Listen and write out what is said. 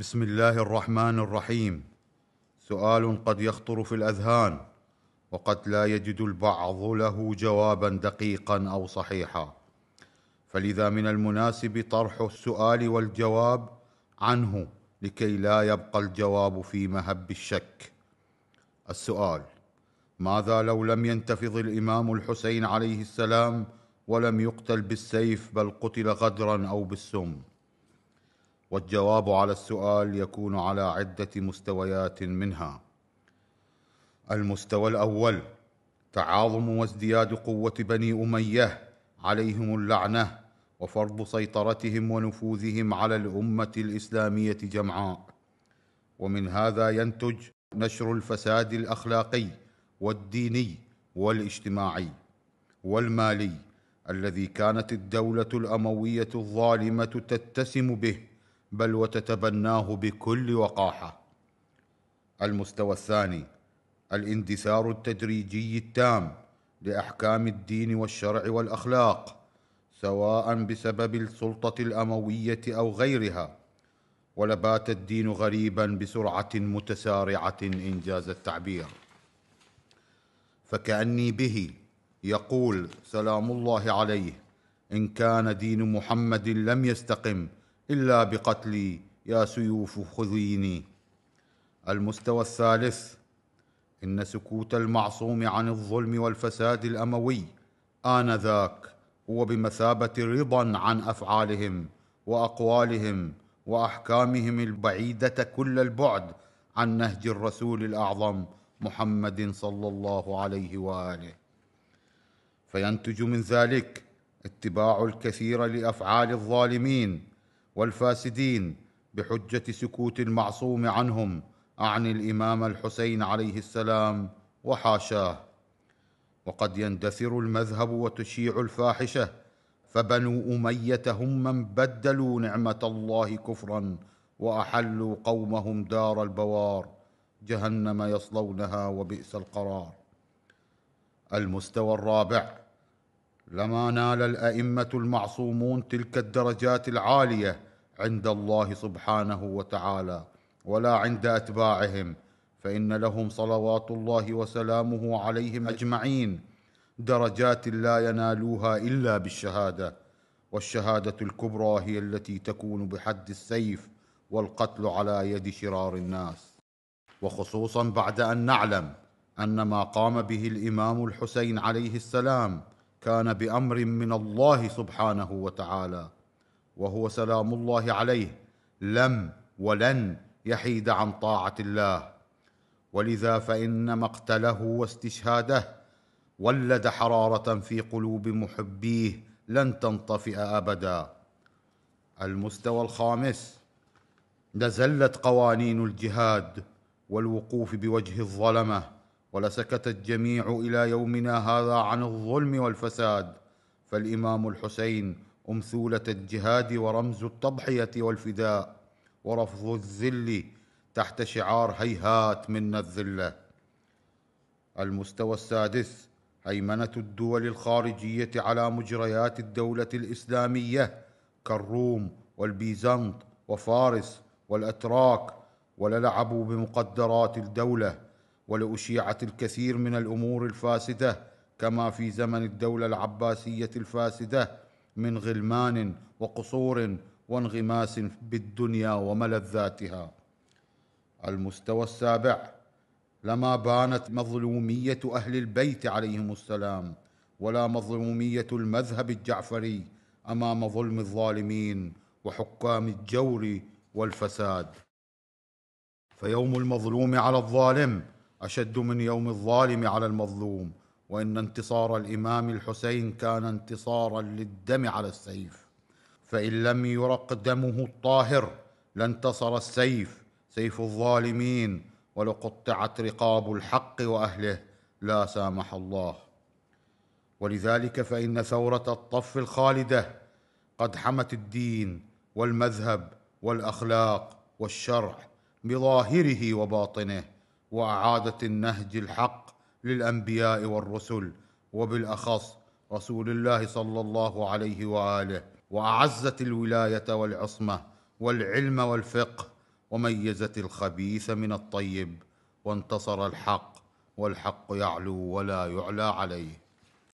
بسم الله الرحمن الرحيم سؤال قد يخطر في الاذهان وقد لا يجد البعض له جوابا دقيقا او صحيحا فلذا من المناسب طرح السؤال والجواب عنه لكي لا يبقى الجواب في مهب الشك السؤال ماذا لو لم ينتفض الامام الحسين عليه السلام ولم يقتل بالسيف بل قتل غدرا او بالسم والجواب على السؤال يكون على عده مستويات منها المستوى الاول تعاظم وازدياد قوه بني اميه عليهم اللعنه وفرض سيطرتهم ونفوذهم على الامه الاسلاميه جمعاء ومن هذا ينتج نشر الفساد الاخلاقي والديني والاجتماعي والمالي الذي كانت الدوله الامويه الظالمه تتسم به بل وتتبناه بكل وقاحه المستوى الثاني الاندثار التدريجي التام لاحكام الدين والشرع والاخلاق سواء بسبب السلطه الامويه او غيرها ولبات الدين غريبا بسرعه متسارعه ان جاز التعبير فكاني به يقول سلام الله عليه ان كان دين محمد لم يستقم إلا بقتلي يا سيوف خذيني المستوى الثالث إن سكوت المعصوم عن الظلم والفساد الأموي آنذاك هو بمثابة رضا عن أفعالهم وأقوالهم وأحكامهم البعيدة كل البعد عن نهج الرسول الأعظم محمد صلى الله عليه وآله فينتج من ذلك اتباع الكثير لأفعال الظالمين والفاسدين بحجه سكوت المعصوم عنهم عن الامام الحسين عليه السلام وحاشاه وقد يندثر المذهب وتشيع الفاحشه فبنو اميه هم من بدلوا نعمه الله كفرا واحلوا قومهم دار البوار جهنم يصلونها وبئس القرار المستوى الرابع لما نال الائمه المعصومون تلك الدرجات العاليه عند الله سبحانه وتعالى ولا عند اتباعهم فان لهم صلوات الله وسلامه عليهم اجمعين درجات لا ينالوها الا بالشهاده والشهاده الكبرى هي التي تكون بحد السيف والقتل على يد شرار الناس وخصوصا بعد ان نعلم ان ما قام به الامام الحسين عليه السلام كان بامر من الله سبحانه وتعالى وهو سلام الله عليه لم ولن يحيد عن طاعه الله ولذا فان مقتله واستشهاده ولد حراره في قلوب محبيه لن تنطفئ ابدا المستوى الخامس نزلت قوانين الجهاد والوقوف بوجه الظلمه ولسكت الجميع الى يومنا هذا عن الظلم والفساد فالامام الحسين امثوله الجهاد ورمز التضحيه والفداء ورفض الذل تحت شعار هيهات منا الذله المستوى السادس هيمنه الدول الخارجيه على مجريات الدوله الاسلاميه كالروم والبيزنط وفارس والاتراك وللعبوا بمقدرات الدوله ولاشيعت الكثير من الامور الفاسده كما في زمن الدوله العباسيه الفاسده من غلمان وقصور وانغماس بالدنيا وملذاتها المستوى السابع لما بانت مظلوميه اهل البيت عليهم السلام ولا مظلوميه المذهب الجعفري امام ظلم الظالمين وحكام الجور والفساد فيوم المظلوم على الظالم اشد من يوم الظالم على المظلوم وان انتصار الامام الحسين كان انتصارا للدم على السيف فان لم يرق دمه الطاهر لانتصر السيف سيف الظالمين ولقطعت رقاب الحق واهله لا سامح الله ولذلك فان ثوره الطف الخالده قد حمت الدين والمذهب والاخلاق والشرع بظاهره وباطنه واعاده النهج الحق للانبياء والرسل وبالاخص رسول الله صلى الله عليه واله واعزت الولايه والعصمه والعلم والفقه وميزت الخبيث من الطيب وانتصر الحق والحق يعلو ولا يعلى عليه